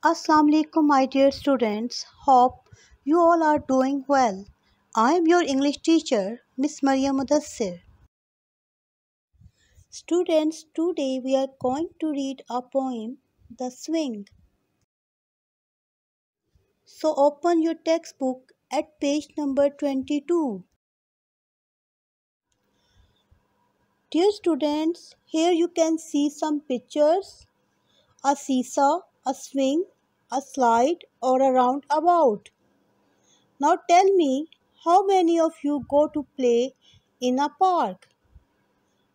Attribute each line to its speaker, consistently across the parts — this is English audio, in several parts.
Speaker 1: Assalamu alaikum my dear students hope you all are doing well I am your English teacher Miss Maria Mudassir Students today we are going to read a poem The Swing So open your textbook at page number 22 Dear students here you can see some pictures a seesaw a swing, a slide, or a roundabout. Now tell me how many of you go to play in a park?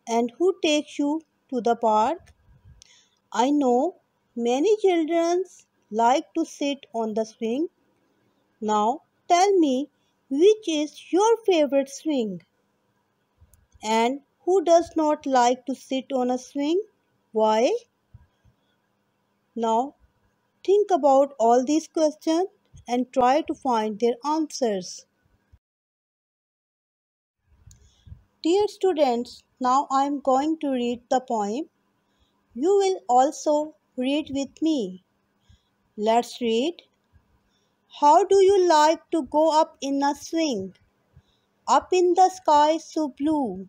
Speaker 1: And who takes you to the park? I know many children like to sit on the swing. Now tell me which is your favorite swing? And who does not like to sit on a swing? Why? Now Think about all these questions and try to find their answers. Dear students, now I am going to read the poem. You will also read with me. Let's read. How do you like to go up in a swing? Up in the sky so blue.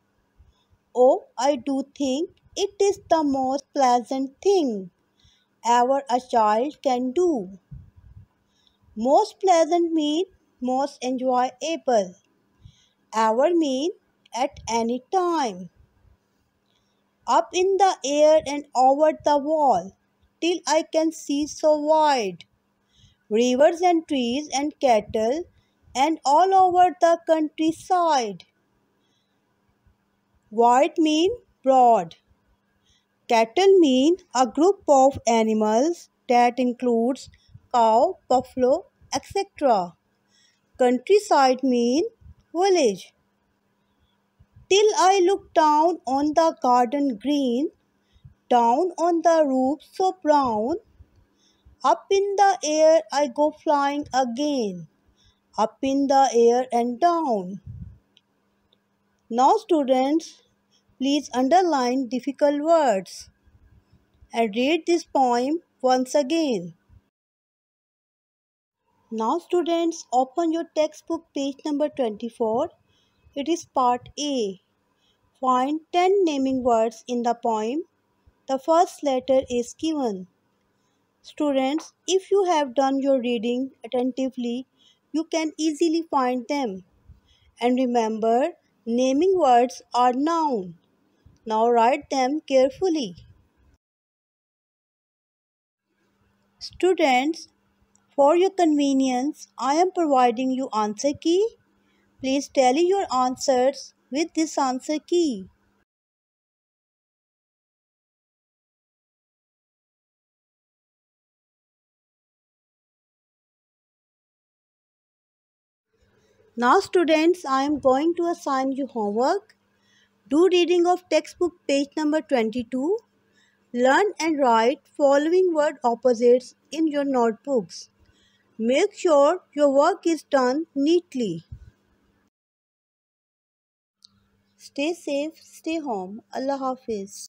Speaker 1: Oh, I do think it is the most pleasant thing ever a child can do. Most pleasant mean most enjoyable. Ever mean at any time. Up in the air and over the wall, till I can see so wide. Rivers and trees and cattle and all over the countryside. Wide mean broad. Cattle mean a group of animals that includes cow, buffalo, etc. Countryside mean village. Till I look down on the garden green, down on the roof so brown, up in the air I go flying again, up in the air and down. Now students, Please underline difficult words and read this poem once again. Now students, open your textbook page number 24. It is part A. Find 10 naming words in the poem. The first letter is given. Students, if you have done your reading attentively, you can easily find them. And remember, naming words are nouns. Now write them carefully. Students, for your convenience, I am providing you answer key. Please tally your answers with this answer key. Now students, I am going to assign you homework. Do reading of textbook page number 22. Learn and write following word opposites in your notebooks. Make sure your work is done neatly. Stay safe, stay home. Allah Hafiz.